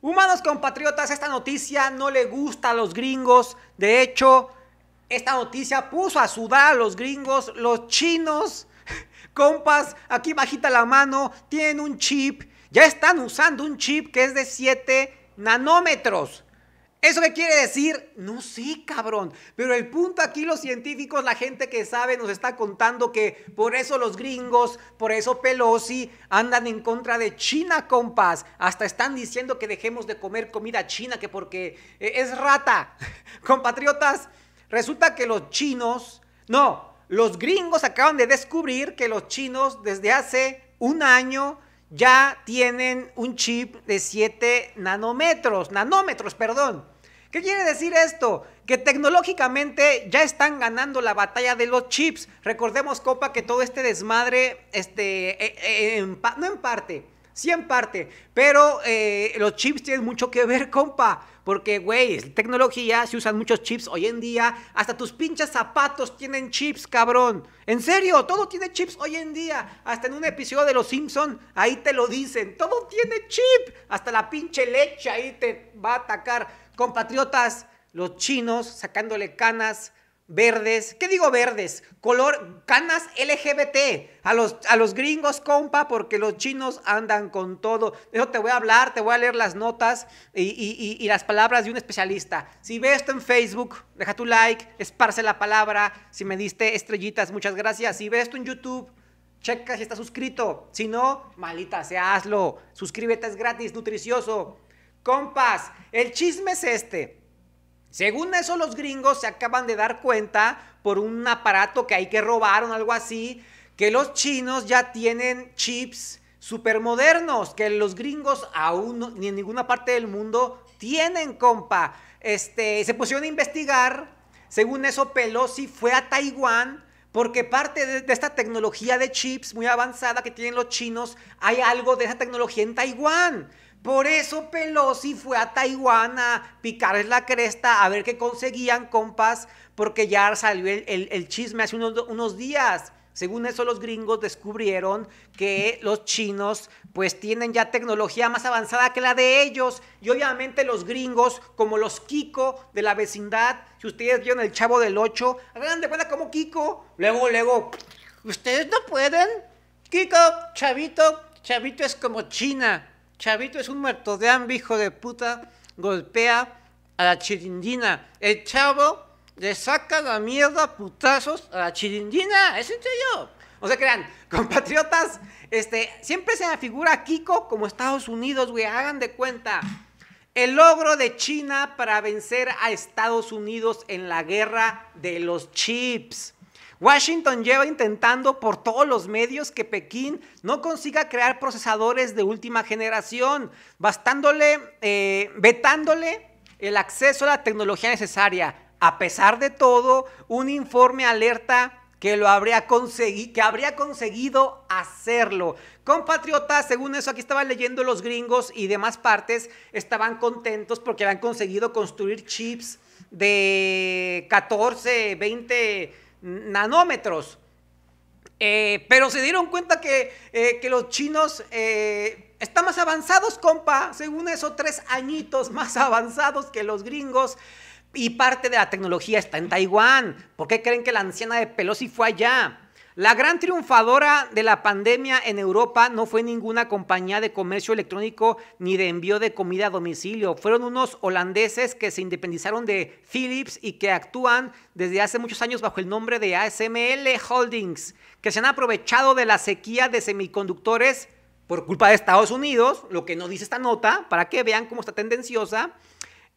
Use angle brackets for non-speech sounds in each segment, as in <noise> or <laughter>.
Humanos compatriotas, esta noticia no le gusta a los gringos. De hecho, esta noticia puso a sudar a los gringos, los chinos. <laughs> Compas, aquí bajita la mano, tienen un chip. Ya están usando un chip que es de 7 nanómetros. ¿Eso qué quiere decir? No sé, cabrón. Pero el punto aquí, los científicos, la gente que sabe, nos está contando que por eso los gringos, por eso Pelosi, andan en contra de China, compas. Hasta están diciendo que dejemos de comer comida china, que porque eh, es rata. <laughs> Compatriotas, resulta que los chinos, no, los gringos acaban de descubrir que los chinos desde hace un año ya tienen un chip de 7 nanómetros, nanómetros, perdón. ¿Qué quiere decir esto? Que tecnológicamente ya están ganando la batalla de los chips. Recordemos, compa, que todo este desmadre, este, e, e, no en parte, sí en parte, pero eh, los chips tienen mucho que ver, compa. Porque, güey, tecnología, se usan muchos chips hoy en día. Hasta tus pinches zapatos tienen chips, cabrón. En serio, todo tiene chips hoy en día. Hasta en un episodio de Los Simpsons, ahí te lo dicen. Todo tiene chip. Hasta la pinche leche ahí te va a atacar compatriotas, los chinos sacándole canas verdes, ¿qué digo verdes? Color, canas LGBT, a los, a los gringos, compa, porque los chinos andan con todo. Yo te voy a hablar, te voy a leer las notas y, las palabras de un especialista. Si ves esto en Facebook, deja tu like, esparce la palabra. Si me diste estrellitas, muchas gracias. Si ves esto en YouTube, checa si estás suscrito. Si no, malita, se hazlo. Suscríbete, es gratis, nutricioso. Compas, el chisme es este. Según eso, los gringos se acaban de dar cuenta por un aparato que hay que robaron, algo así, que los chinos ya tienen chips supermodernos que los gringos aún ni en ninguna parte del mundo tienen, compa. Este, se pusieron a investigar. Según eso, Pelosi fue a Taiwán porque parte de, esta tecnología de chips muy avanzada que tienen los chinos, hay algo de esa tecnología en Taiwán. Por eso Pelosi fue a Taiwán a picarles la cresta, a ver qué conseguían, compas, porque ya salió el, chisme hace unos, días. Según eso, los gringos descubrieron que los chinos pues tienen ya tecnología más avanzada que la de ellos. Y obviamente los gringos, como los Kiko de la vecindad, si ustedes vieron el Chavo del 8, hagan de cuenta como Kiko. Luego, luego, ustedes no pueden. Kiko, Chavito, Chavito es como China. Chavito es un muerto de hijo de puta, golpea a la chirindina. El chavo le saca la mierda putazos a la chirindina, es sencillo. O sea, crean, <laughs> compatriotas, este, siempre se me figura Kiko como Estados Unidos, güey, hagan de cuenta. El logro de China para vencer a Estados Unidos en la guerra de los chips. Washington lleva intentando por todos los medios que Pekín no consiga crear procesadores de última generación, bastándole, eh, vetándole el acceso a la tecnología necesaria. A pesar de todo, un informe alerta que lo habría conseguido, que habría conseguido hacerlo. Compatriotas, según eso, aquí estaban leyendo los gringos y demás partes, estaban contentos porque habían conseguido construir chips de 14, 20 nanómetros. Eh, pero se dieron cuenta que, eh, los chinos eh, están más avanzados, compa, según eso, tres añitos <laughs> más avanzados que los gringos. Y parte de la tecnología está en Taiwán. ¿Por qué creen que la anciana de Pelosi fue allá? La gran triunfadora de la pandemia en Europa no fue ninguna compañía de comercio electrónico ni de envío de comida a domicilio. Fueron unos holandeses que se independizaron de Philips y que actúan desde hace muchos años bajo el nombre de ASML Holdings, que se han aprovechado de la sequía de semiconductores por culpa de Estados Unidos, lo que no dice esta nota, para que vean cómo está tendenciosa,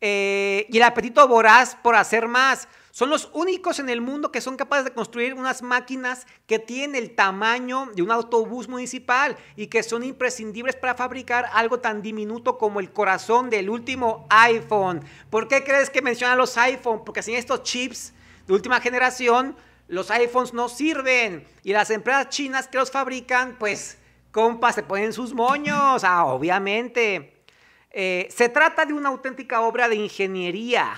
eh, y el apetito voraz por hacer más. Son los únicos en el mundo que son capaces de construir unas máquinas que tienen el tamaño de un autobús municipal y que son imprescindibles para fabricar algo tan diminuto como el corazón del último iPhone. ¿Por qué crees que mencionan los iPhone? Porque sin estos chips de última generación, los iPhones no sirven. Y las empresas chinas que los fabrican, pues, compas, se ponen sus moños. Ah, obviamente. Eh, se trata de una auténtica obra de ingeniería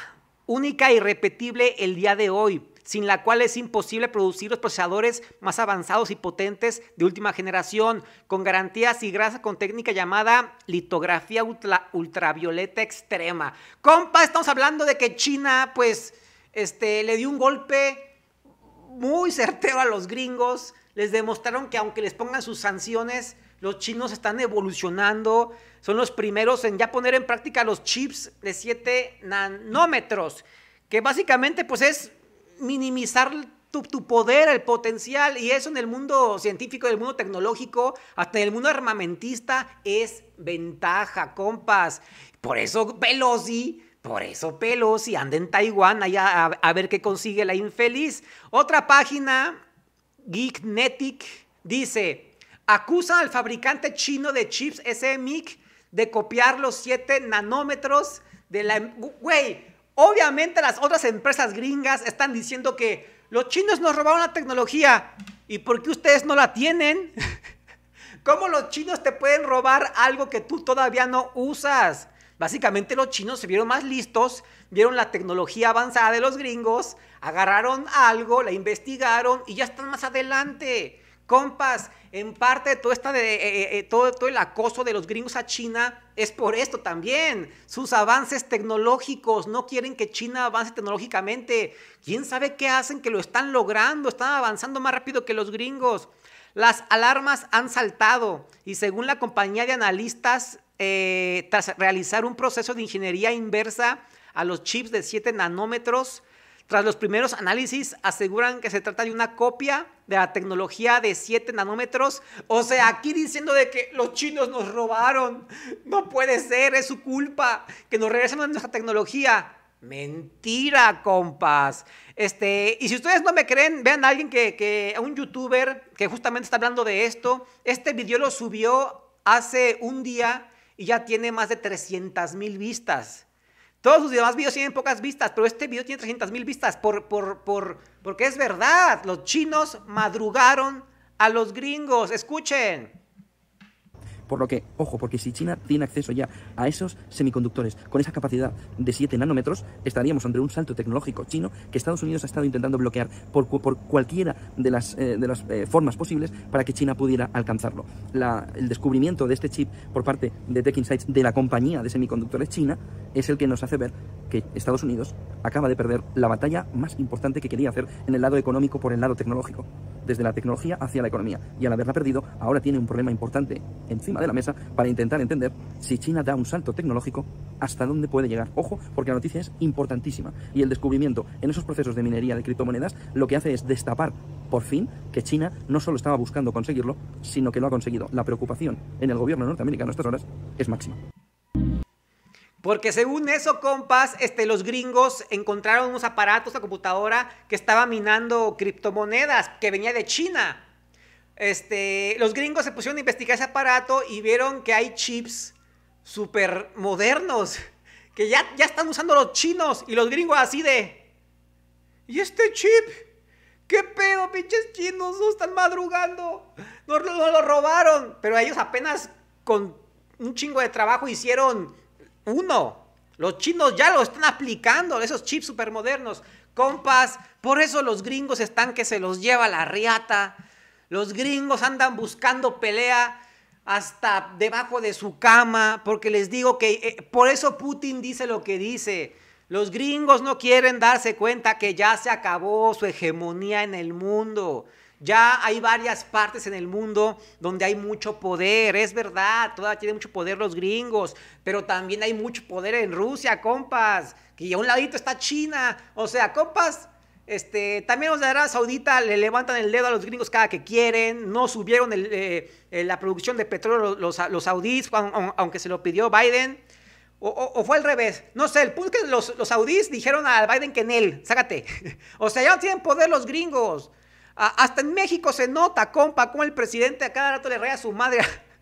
única y e repetible el día de hoy, sin la cual es imposible producir los procesadores más avanzados y potentes de última generación, con garantías y grasa con técnica llamada litografía ultravioleta extrema. Compa, estamos hablando de que China, pues, este, le dio un golpe muy certero a los gringos, les demostraron que aunque les pongan sus sanciones, los chinos están evolucionando, son los primeros en ya poner en práctica los chips de 7 nanómetros, que básicamente pues es minimizar tu, poder, el potencial, y eso en el mundo científico, en el mundo tecnológico, hasta en el mundo armamentista es ventaja, compas. Por eso Pelosi, por eso Pelosi anda en Taiwán allá a, a ver qué consigue la infeliz. Otra página, Geeknetic, dice acusan al fabricante chino de chips SMIC de copiar los 7 nanómetros de la... Em-, güey, obviamente las otras empresas gringas están diciendo que los chinos nos robaron la tecnología. ¿Y por qué ustedes no la tienen? <laughs> ¿Cómo los chinos te pueden robar algo que tú todavía no usas? Básicamente los chinos se vieron más listos, vieron la tecnología avanzada de los gringos, agarraron algo, la investigaron y ya están más adelante. Compas, en parte todo, esta de, eh, eh, eh, todo, todo el acoso de los gringos a China es por esto también. Sus avances tecnológicos, no quieren que China avance tecnológicamente. ¿Quién sabe qué hacen que lo están logrando? Están avanzando más rápido que los gringos. Las alarmas han saltado y según la compañía de analistas, tras realizar un proceso de ingeniería inversa a los chips de 7 nanómetros, tras los primeros análisis, aseguran que se trata de una copia de la tecnología de 7 nanómetros. O sea, aquí diciendo de que los chinos nos robaron. No puede ser, es su culpa. Que nos regresen a nuestra tecnología. Mentira, compas. Este, y si ustedes no me creen, vean a alguien que, que, a un youtuber que justamente está hablando de esto. Este video lo subió hace un día y ya tiene más de 300 mil vistas. Todos sus demás videos tienen pocas vistas, pero este video tiene 300 mil vistas por, por, por, porque es verdad. Los chinos madrugaron a los gringos. Escuchen. Por lo que, ojo, porque si China tiene acceso ya a esos semiconductores con esa capacidad de 7 nanómetros, estaríamos ante un salto tecnológico chino que Estados Unidos ha estado intentando bloquear por, cualquiera de las, eh, de las eh, formas posibles para que China pudiera alcanzarlo. el descubrimiento de este chip por parte de Tech Insights de la compañía de semiconductores china es el que nos hace ver que Estados Unidos acaba de perder la batalla más importante que quería hacer en el lado económico por el lado tecnológico, desde la tecnología hacia la economía. Y al haberla perdido, ahora tiene un problema importante encima de la mesa para intentar entender si China da un salto tecnológico, hasta dónde puede llegar. Ojo, porque la noticia es importantísima. Y el descubrimiento en esos procesos de minería de criptomonedas lo que hace es destapar por fin que China no solo estaba buscando conseguirlo, sino que lo ha conseguido. La preocupación en el gobierno norteamericano en estas horas es máxima. Porque según eso, compas, este, los gringos encontraron unos aparatos, de computadora, que estaba minando criptomonedas, que venía de China. Este, los gringos se pusieron a investigar ese aparato y vieron que hay chips súper modernos, <laughs> que ya, ya están usando los chinos y los gringos así de... ¿Y este chip? ¿Qué pedo, pinches chinos? No están madrugando. No lo robaron. Pero ellos apenas con un chingo de trabajo hicieron uno, los chinos ya lo están aplicando, esos chips supermodernos. Compas, por eso los gringos están que se los lleva la riata. Los gringos andan buscando pelea hasta debajo de su cama, porque les digo que eh, por eso Putin dice lo que dice. Los gringos no quieren darse cuenta que ya se acabó su hegemonía en el mundo. Ya hay varias partes en el mundo donde hay mucho poder, es verdad, todavía tienen mucho poder los gringos, pero también hay mucho poder en Rusia, compas, que a un ladito está China, o sea, compas, este, también los de Arabia Saudita le levantan el dedo a los gringos cada que quieren. No subieron eh, eh, la producción de petróleo los, los saudíes, aunque se lo pidió Biden. O, fue al revés. No sé, el punto es que los, los saudíes dijeron a Biden que en él, sácate. <laughs> o sea, ya no tienen poder los gringos hasta en México se nota, compa, cómo el presidente a cada rato le rea a su madre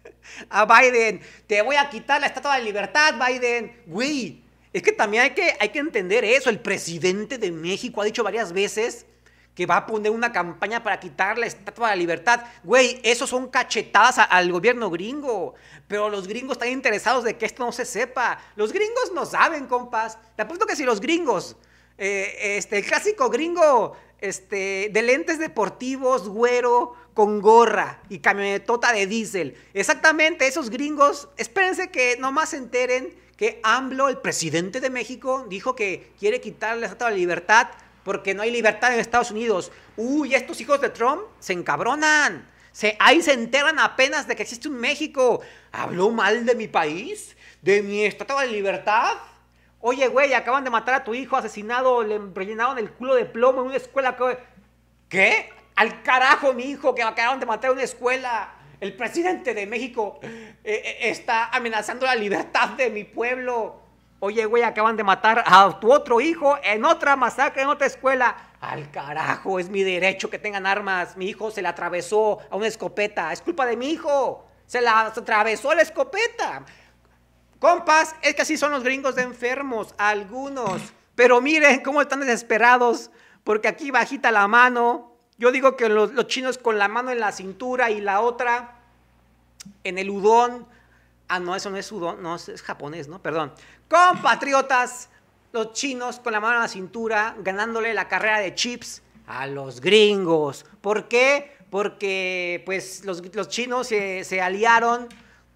<laughs> a, Biden. Te voy a quitar la estatua de libertad, Biden. Güey, es que también hay que, hay que entender eso. El presidente de México ha dicho varias veces que va a poner una campaña para quitar la estatua de la libertad. Güey, eso son cachetadas al gobierno gringo. Pero los gringos están interesados de que esto no se sepa. Los gringos no saben, compas. Te apuesto que si los gringos, eh, este, el clásico gringo este, de lentes deportivos, güero, con gorra y camionetota de diésel. Exactamente, esos gringos, espérense que nomás se enteren que AMLO, el presidente de México, dijo que quiere quitarle la estatua de libertad porque no hay libertad en Estados Unidos. Uy, estos hijos de Trump se encabronan. Se, ahí se enteran apenas de que existe un México. ¿Habló mal de mi país? ¿De mi estatua de libertad? Oye, güey, acaban de matar a tu hijo asesinado, le rellenaron el culo de plomo en una escuela. ¿Qué? Al carajo, mi hijo, que acaban de matar a una escuela. El presidente de México eh, eh, está amenazando la libertad de mi pueblo. Oye, güey, acaban de matar a tu otro hijo en otra masacre, en otra escuela. Al carajo, es mi derecho que tengan armas. Mi hijo se le atravesó a una escopeta. Es culpa de mi hijo. Se la atravesó la escopeta. Compas, es que así son los gringos de enfermos, algunos. Pero miren cómo están desesperados, porque aquí bajita la mano. Yo digo que los, chinos con la mano en la cintura y la otra en el udón. Ah, no, eso no es udón, no, es japonés, ¿no? Perdón. Compatriotas, los chinos con la mano en la cintura, ganándole la carrera de chips a los gringos. ¿Por qué? Porque pues los, chinos se aliaron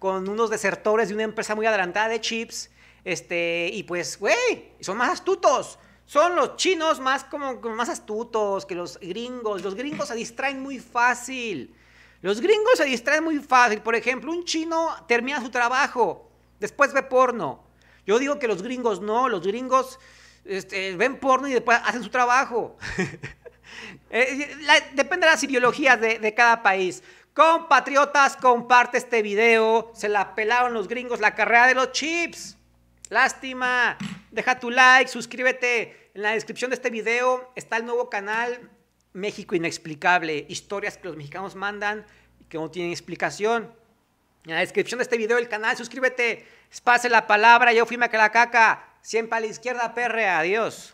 con unos desertores de una empresa muy adelantada de chips. Este, y pues, güey, son más astutos. Son los chinos más, como, más astutos que los gringos. Los gringos se distraen muy fácil. Los gringos se distraen muy fácil. Por ejemplo, un chino termina su trabajo, después ve porno. Yo digo que los gringos no, los gringos este, ven porno y después hacen su trabajo. <laughs> Eh, depende de las ideologías de cada país. Compatriotas, comparte este video. Se la pelaron los gringos la carrera de los chips. Lástima. Deja tu like, suscríbete. En la descripción de este video está el nuevo canal México Inexplicable. Historias que los mexicanos mandan y que no tienen explicación. En la descripción de este video el canal, suscríbete. Pase la palabra. Yo fui caca. Siempre a la izquierda, perre. Adiós.